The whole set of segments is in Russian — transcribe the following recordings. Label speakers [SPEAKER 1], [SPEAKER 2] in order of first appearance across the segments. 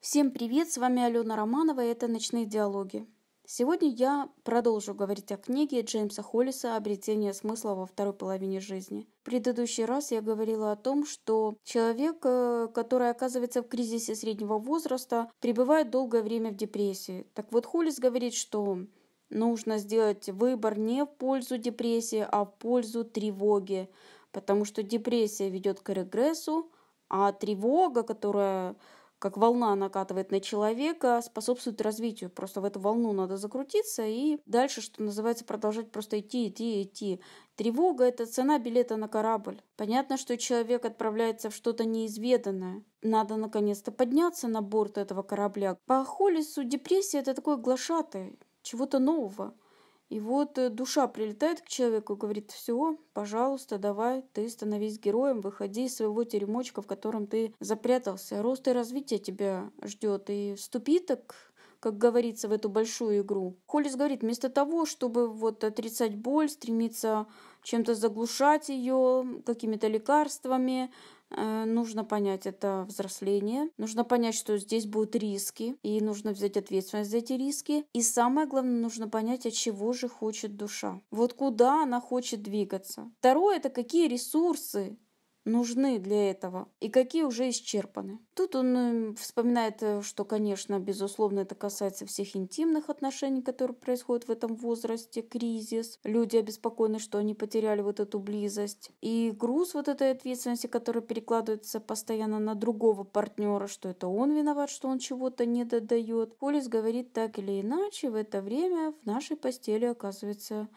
[SPEAKER 1] Всем привет, с вами Алена Романова и это «Ночные диалоги». Сегодня я продолжу говорить о книге Джеймса Холлиса «Обретение смысла во второй половине жизни». В предыдущий раз я говорила о том, что человек, э, который оказывается в кризисе среднего возраста, пребывает долгое время в депрессии. Так вот, Холлис говорит, что нужно сделать выбор не в пользу депрессии, а в пользу тревоги, потому что депрессия ведет к регрессу, а тревога, которая как волна накатывает на человека, способствует развитию. Просто в эту волну надо закрутиться и дальше, что называется, продолжать просто идти, идти, идти. Тревога – это цена билета на корабль. Понятно, что человек отправляется в что-то неизведанное. Надо наконец-то подняться на борт этого корабля. По Холлису депрессия – это такой глашатый чего-то нового – и вот э, душа прилетает к человеку и говорит, все, пожалуйста, давай, ты становись героем, выходи из своего теремочка, в котором ты запрятался. Рост и развитие тебя ждет. И вступи так как говорится, в эту большую игру. Холлис говорит, вместо того, чтобы вот отрицать боль, стремиться чем-то заглушать ее какими-то лекарствами, Э, нужно понять это взросление, нужно понять, что здесь будут риски, и нужно взять ответственность за эти риски. И самое главное, нужно понять, от чего же хочет душа. Вот куда она хочет двигаться. Второе, это какие ресурсы нужны для этого и какие уже исчерпаны. Тут он эм, вспоминает, э, что, конечно, безусловно, это касается всех интимных отношений, которые происходят в этом возрасте, кризис, люди обеспокоены, что они потеряли вот эту близость, и груз вот этой ответственности, который перекладывается постоянно на другого партнера, что это он виноват, что он чего-то не додает. Полис говорит, так или иначе, в это время в нашей постели оказывается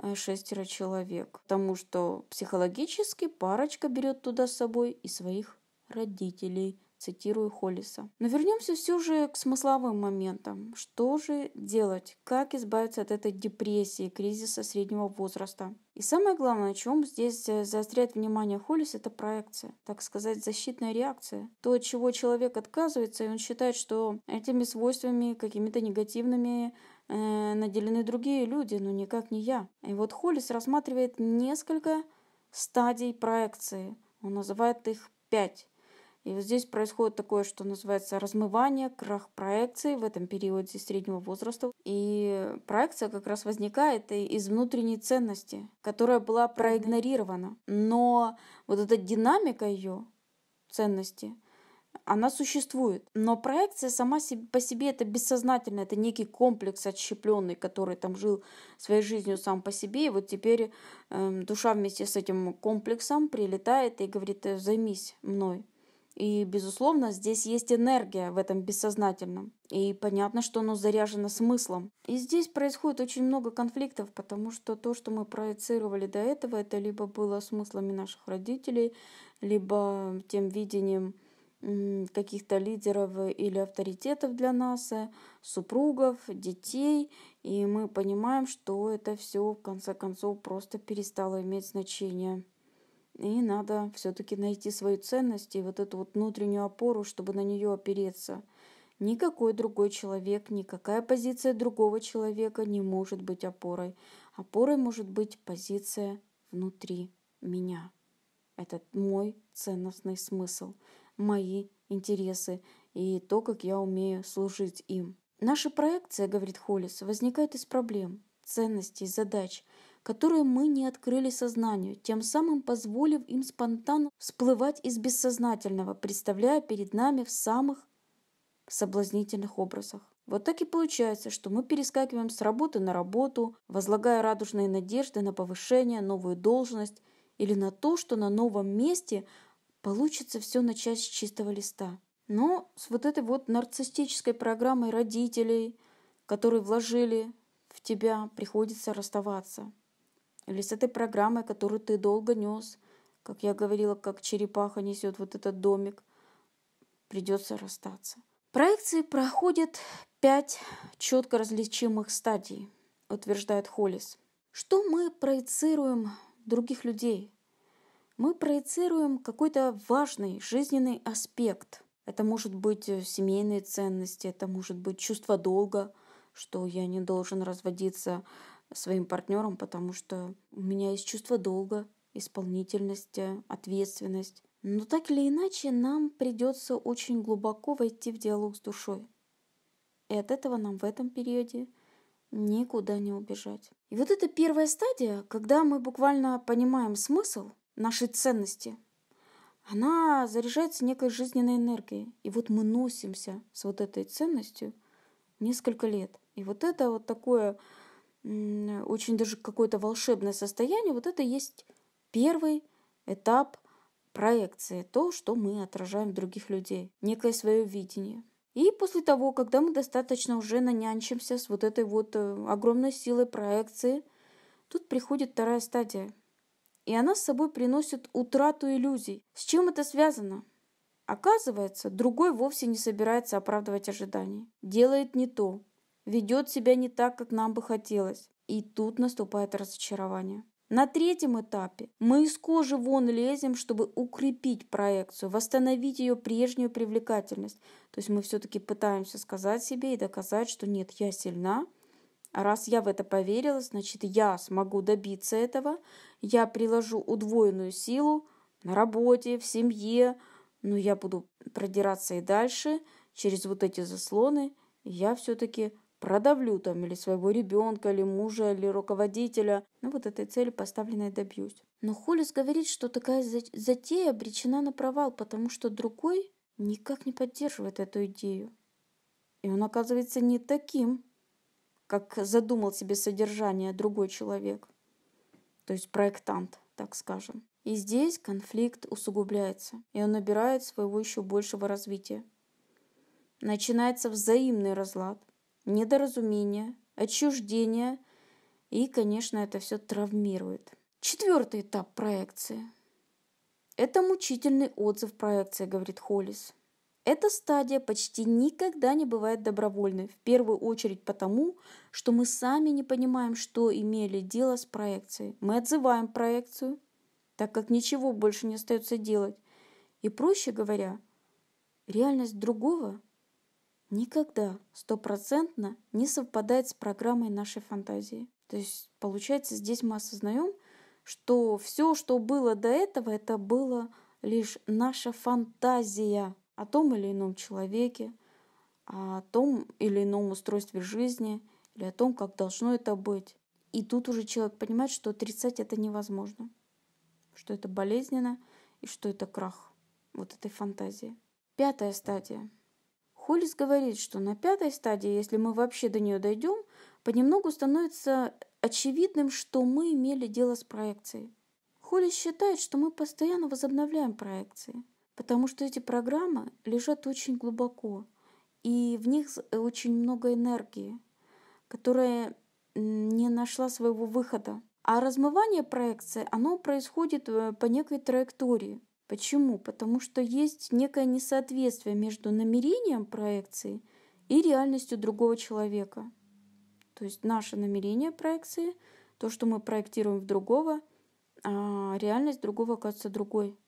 [SPEAKER 1] Э, шестеро человек, потому что психологически парочка берет туда с собой и своих родителей, цитирую Холлиса. Но вернемся все же к смысловым моментам. Что же делать? Как избавиться от этой депрессии, кризиса среднего возраста? И самое главное, о чем здесь э, заостряет внимание Холлис, это проекция, так сказать, защитная реакция. То, от чего человек отказывается, и он считает, что этими свойствами, какими-то негативными э, наделены другие люди, но никак не я. И вот Холлис рассматривает несколько стадий проекции. Он называет их пять. И вот здесь происходит такое, что называется размывание, крах проекции в этом периоде среднего возраста. И проекция как раз возникает из внутренней ценности, которая была проигнорирована. Но вот эта динамика ее ценности – она существует. Но проекция сама по себе это бессознательно, это некий комплекс отщепленный, который там жил своей жизнью сам по себе. И вот теперь э, душа вместе с этим комплексом прилетает и говорит, «Э, займись мной. И, безусловно, здесь есть энергия в этом бессознательном. И понятно, что оно заряжено смыслом. И здесь происходит очень много конфликтов, потому что то, что мы проецировали до этого, это либо было смыслами наших родителей, либо тем видением каких-то лидеров э, или авторитетов для нас, супругов, детей, и мы понимаем, что это все в конце концов просто перестало иметь значение. И надо все-таки найти свою ценность и вот эту вот внутреннюю опору, чтобы на нее опереться. Никакой другой человек, никакая позиция другого человека не может быть опорой. Опорой может быть позиция внутри меня. Это мой ценностный смысл мои интересы и то, как я умею служить им. Наша проекция, говорит Холлис, возникает из проблем, ценностей, задач, которые мы не открыли сознанию, тем самым позволив им спонтанно всплывать из бессознательного, представляя перед нами в самых соблазнительных образах. Вот так и получается, что мы перескакиваем с работы на работу, возлагая радужные надежды на повышение, новую должность или на то, что на новом месте Получится все начать с чистого листа. Но с вот этой вот нарциссической программой родителей, которые вложили в тебя, приходится расставаться. Или с этой программой, которую ты долго нес, как я говорила, как черепаха несет вот этот домик, придется расстаться. Проекции проходят пять четко различимых стадий, утверждает Холлис. Что мы проецируем других людей? мы проецируем какой-то важный жизненный аспект. Это может быть э, семейные ценности, это может быть чувство долга, что я не должен разводиться своим партнером, потому что у меня есть чувство долга, исполнительность, э, ответственность. Но так или иначе, нам придется очень глубоко войти в диалог с душой. И от этого нам в этом периоде никуда не убежать. И вот эта первая стадия, когда мы буквально понимаем смысл, наши ценности. Она заряжается некой жизненной энергией. И вот мы носимся с вот этой ценностью несколько лет. И вот это вот такое очень даже какое-то волшебное состояние, вот это есть первый этап проекции, то, что мы отражаем в других людей, некое свое видение. И после того, когда мы достаточно уже нанянчимся с вот этой вот э, огромной силой проекции, тут приходит вторая стадия и она с собой приносит утрату иллюзий. С чем это связано? Оказывается, другой вовсе не собирается оправдывать ожидания, Делает не то, ведет себя не так, как нам бы хотелось. И тут наступает разочарование. На третьем этапе мы из кожи вон лезем, чтобы укрепить проекцию, восстановить ее прежнюю привлекательность. То есть мы все-таки пытаемся сказать себе и доказать, что нет, я сильна, Раз я в это поверила, значит, я смогу добиться этого. Я приложу удвоенную силу на работе, в семье, но я буду продираться и дальше через вот эти заслоны. Я все-таки продавлю там или своего ребенка, или мужа, или руководителя. Ну, вот этой цели поставленной добьюсь. Но Холлис говорит, что такая затея обречена на провал, потому что другой никак не поддерживает эту идею. И он оказывается не таким как задумал себе содержание другой человек, то есть проектант, так скажем. И здесь конфликт усугубляется, и он набирает своего еще большего развития. Начинается взаимный разлад, недоразумение, отчуждение, и, конечно, это все травмирует. Четвертый этап проекции. Это мучительный отзыв проекции, говорит Холлис. Эта стадия почти никогда не бывает добровольной, в первую очередь потому, что мы сами не понимаем, что имели дело с проекцией. Мы отзываем проекцию, так как ничего больше не остается делать. И проще говоря, реальность другого никогда стопроцентно не совпадает с программой нашей фантазии. То есть, получается, здесь мы осознаем, что все, что было до этого, это было лишь наша фантазия о том или ином человеке, о том или ином устройстве жизни или о том, как должно это быть. И тут уже человек понимает, что отрицать это невозможно, что это болезненно и что это крах вот этой фантазии. Пятая стадия. Холлис говорит, что на пятой стадии, если мы вообще до нее дойдем, понемногу становится очевидным, что мы имели дело с проекцией. Холлис считает, что мы постоянно возобновляем проекции – потому что эти программы лежат очень глубоко, и в них э, очень много энергии, которая не нашла своего выхода. А размывание проекции, оно происходит э, по некой траектории. Почему? Потому что есть некое несоответствие между намерением проекции и реальностью другого человека. То есть наше намерение проекции, то, что мы проектируем в другого, а реальность другого оказывается другой.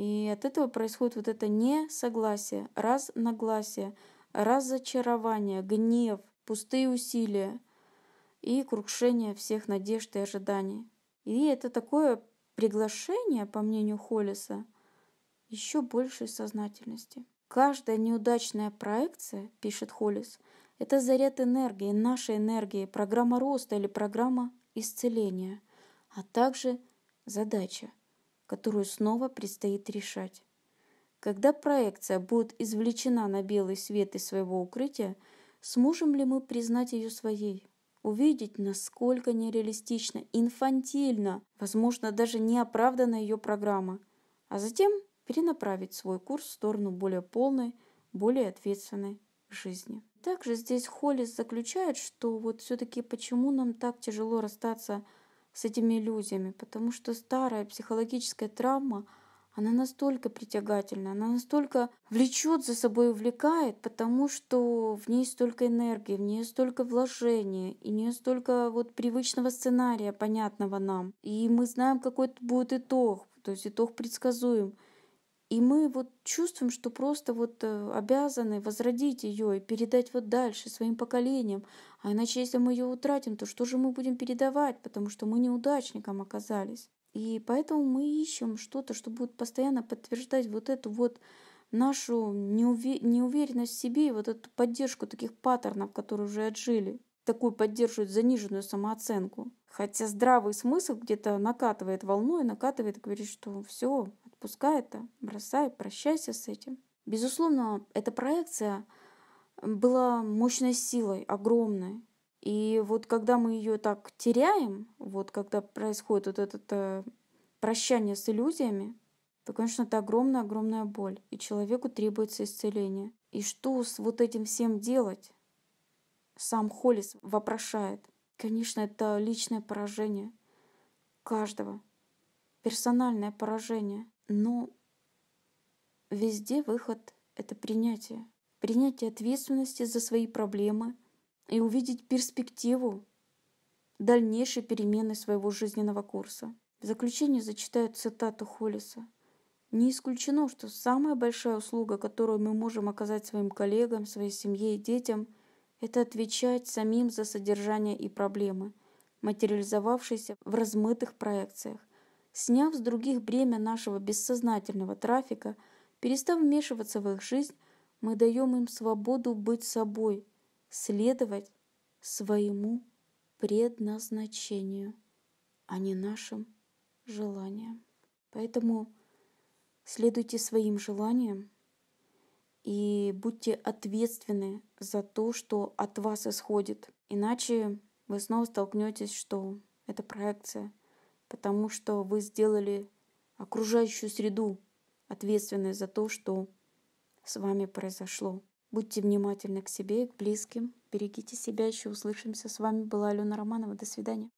[SPEAKER 1] И от этого происходит вот это несогласие, разногласие, разочарование, гнев, пустые усилия и крушение всех надежд и ожиданий. И это такое приглашение, по мнению Холлиса, еще большей сознательности. Каждая неудачная проекция, пишет Холлис, это заряд энергии, нашей энергии, программа роста или программа исцеления, а также задача которую снова предстоит решать. Когда проекция будет извлечена на белый свет из своего укрытия, сможем ли мы признать ее своей? Увидеть, насколько нереалистично, инфантильно, возможно, даже неоправданно ее программа, а затем перенаправить свой курс в сторону более полной, более ответственной жизни. Также здесь Холлис заключает, что вот все-таки почему нам так тяжело расстаться с с этими иллюзиями, потому что старая психологическая травма, она настолько притягательна, она настолько влечет за собой, увлекает, потому что в ней столько энергии, в ней столько вложения, и в ней столько вот привычного сценария, понятного нам. И мы знаем, какой будет итог, то есть итог предсказуем. И мы вот чувствуем, что просто вот э, обязаны возродить ее и передать вот дальше своим поколениям. А иначе, если мы ее утратим, то что же мы будем передавать, потому что мы неудачником оказались. И поэтому мы ищем что-то, что будет постоянно подтверждать вот эту вот нашу неуве- неуверенность в себе и вот эту поддержку таких паттернов, которые уже отжили такую поддерживают заниженную самооценку. Хотя здравый смысл где-то накатывает волной, накатывает и говорит, что все, пускай это, бросай, прощайся с этим. Безусловно, эта проекция была мощной силой, огромной. И вот когда мы ее так теряем, вот когда происходит вот это э, прощание с иллюзиями, то, конечно, это огромная-огромная боль, и человеку требуется исцеление. И что с вот этим всем делать? Сам Холлис вопрошает. Конечно, это личное поражение каждого. Персональное поражение. Но ну, везде выход — это принятие. Принятие ответственности за свои проблемы и увидеть перспективу дальнейшей перемены своего жизненного курса. В заключение зачитаю цитату Холлиса. Не исключено, что самая большая услуга, которую мы можем оказать своим коллегам, своей семье и детям, это отвечать самим за содержание и проблемы, материализовавшиеся в размытых проекциях – сняв с других бремя нашего бессознательного трафика, перестав вмешиваться в их жизнь, мы даем им свободу быть собой, следовать своему предназначению, а не нашим желаниям. Поэтому следуйте своим желаниям и будьте ответственны за то, что от вас исходит. Иначе вы снова столкнетесь, что это проекция – потому что вы сделали окружающую среду ответственной за то, что с вами произошло. Будьте внимательны к себе и к близким. Берегите себя. Еще услышимся. С вами была Алена Романова. До свидания.